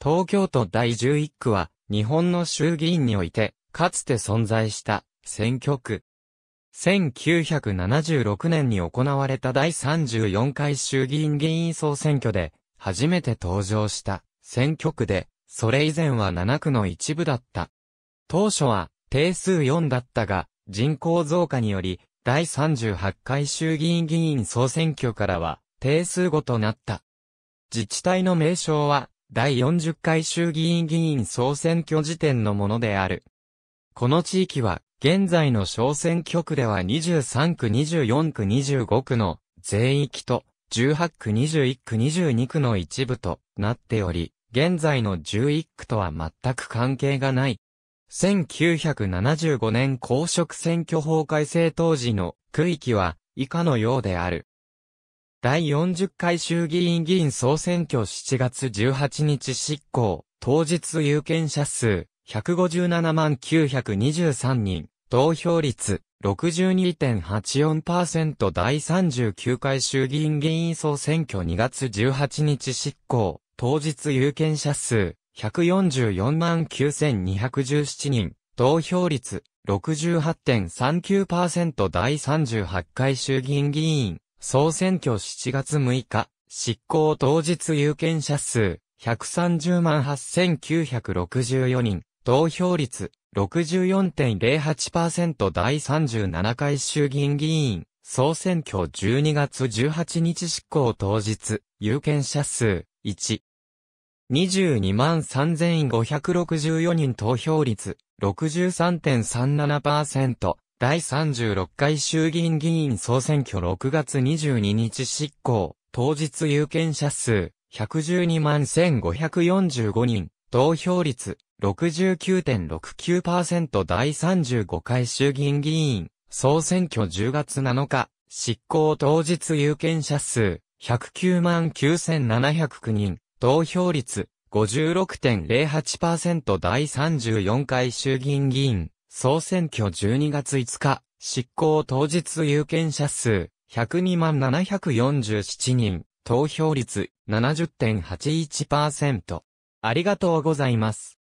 東京都第11区は、日本の衆議院において、かつて存在した選挙区。1976年に行われた第34回衆議院議員総選挙で、初めて登場した選挙区で、それ以前は7区の一部だった。当初は定数4だったが、人口増加により、第38回衆議院議員総選挙からは定数5となった。自治体の名称は第40回衆議院議員総選挙時点のものである。この地域は、現在の小選挙区では23区24区25区の全域と、18区21区22区の一部となっており、現在の11区とは全く関係がない。1975年公職選挙法改正当時の区域は以下のようである。第40回衆議院議員総選挙7月18日執行、当日有権者数157万923人、投票率62.84%第39回衆議院議員総選挙2月18日執行、当日有権者数144万9217人、投票率68.39%第38回衆議院議員総選挙7月6日、執行当日有権者数130万8964人、投票率64.08%第37回衆議院議員、総選挙12月18日執行当日、有権者数1、22万3564人投票率63.37%第36回衆議院議員総選挙6月22日執行、当日有権者数、112万1545人、投票率69.69%第35回衆議院議員、総選挙10月7日、執行当日有権者数、109万9709人、投票率56.08%第34回衆議院議員、総選挙12月5日、執行当日有権者数、102万747人、投票率70.81%。ありがとうございます。